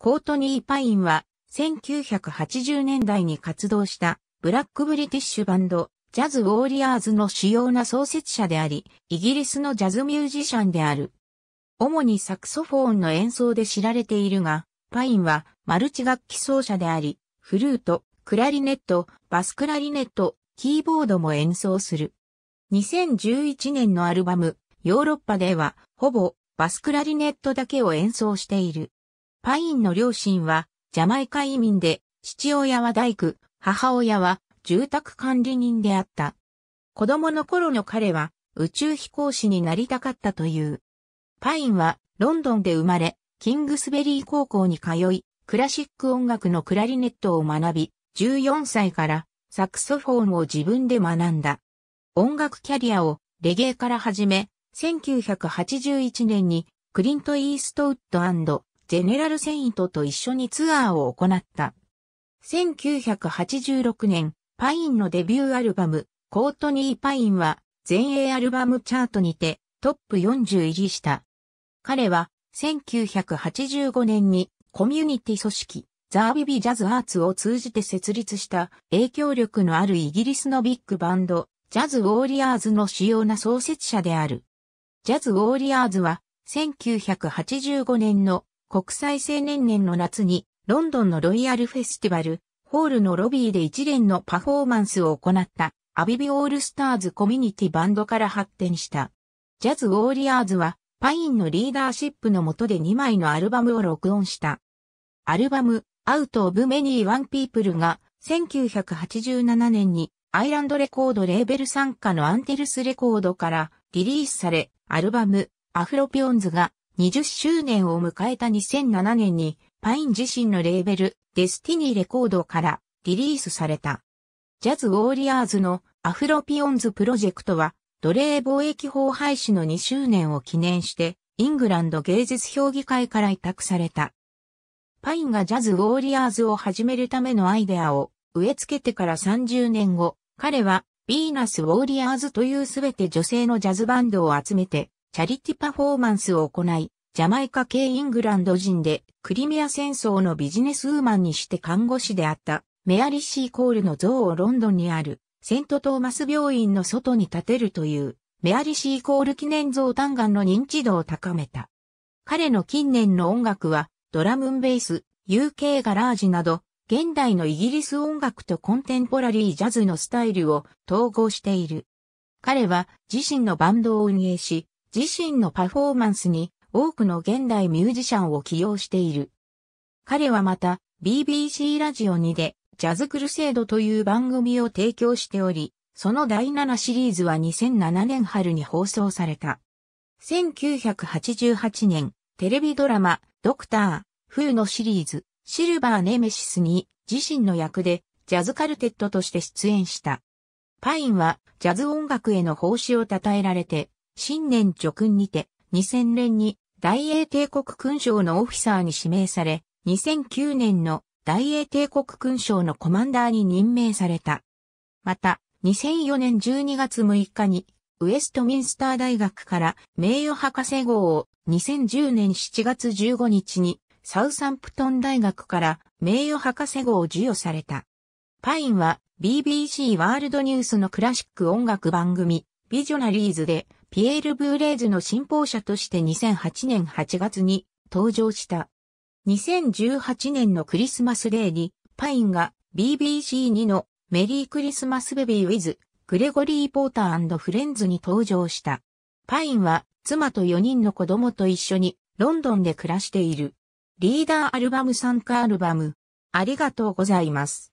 コートニー・パインは1980年代に活動したブラックブリティッシュバンドジャズ・ウォーリアーズの主要な創設者であり、イギリスのジャズミュージシャンである。主にサクソフォーンの演奏で知られているが、パインはマルチ楽器奏者であり、フルート、クラリネット、バスクラリネット、キーボードも演奏する。2011年のアルバム、ヨーロッパでは、ほぼバスクラリネットだけを演奏している。パインの両親はジャマイカ移民で、父親は大工、母親は住宅管理人であった。子供の頃の彼は宇宙飛行士になりたかったという。パインはロンドンで生まれ、キングスベリー高校に通い、クラシック音楽のクラリネットを学び、14歳からサクソフォンを自分で学んだ。音楽キャリアをレゲエから始め、1981年にクリント・イーストウッドジェネラルセイントと一緒にツアーを行った。1986年、パインのデビューアルバム、コートニー・パインは、全英アルバムチャートにて、トップ40入りした。彼は、1985年に、コミュニティ組織、ザビビジャズアーツを通じて設立した影響力のあるイギリスのビッグバンド、ジャズ・ウォーリアーズの主要な創設者である。ジャズ・ウォーリアーズは1985年の国際青年年の夏に、ロンドンのロイヤルフェスティバル、ホールのロビーで一連のパフォーマンスを行った、アビビオールスターズコミュニティバンドから発展した。ジャズ・ウォーリアーズは、パインのリーダーシップの下で2枚のアルバムを録音した。アルバム、アウト・オブ・メニー・ワン・ピープルが、1987年に、アイランドレコードレーベル参加のアンテルスレコードからリリースされ、アルバム、アフロピオンズが20周年を迎えた2007年に、パイン自身のレーベル、デスティニーレコードからリリースされた。ジャズ・ウォーリアーズのアフロピオンズプロジェクトは、奴隷貿易法廃止の2周年を記念して、イングランド芸術評議会から委託された。パインがジャズ・ウォーリアーズを始めるためのアイデアを植え付けてから30年後、彼はヴィーナス・ウォーリアーズというすべて女性のジャズバンドを集めて、チャリティパフォーマンスを行い、ジャマイカ系イングランド人で、クリミア戦争のビジネスウーマンにして看護師であった、メアリシー・コールの像をロンドンにある、セント・トーマス病院の外に建てるという、メアリシー・コール記念像単眼の認知度を高めた。彼の近年の音楽は、ドラムンベース、UK ガラージなど、現代のイギリス音楽とコンテンポラリージャズのスタイルを統合している。彼は自身のバンドを運営し、自身のパフォーマンスに多くの現代ミュージシャンを起用している。彼はまた、BBC ラジオ2で、ジャズクルセードという番組を提供しており、その第7シリーズは2007年春に放送された。1988年、テレビドラマ、ドクター、フーのシリーズ、シルバーネメシスに自身の役でジャズカルテットとして出演した。パインはジャズ音楽への奉仕を称えられて、新年叙訓にて2000年に大英帝国勲章のオフィサーに指名され、2009年の大英帝国勲章のコマンダーに任命された。また、2004年12月6日に、ウェストミンスター大学から名誉博士号を2010年7月15日にサウサンプトン大学から名誉博士号を授与された。パインは BBC ワールドニュースのクラシック音楽番組ビジョナリーズでピエール・ブーレーズの信奉者として2008年8月に登場した。2018年のクリスマスデーに、パインが BBC2 のメリークリスマスベビーウィズ、グレゴリー・ポーターフレンズに登場した。パインは妻と4人の子供と一緒にロンドンで暮らしている。リーダーアルバム参加アルバム。ありがとうございます。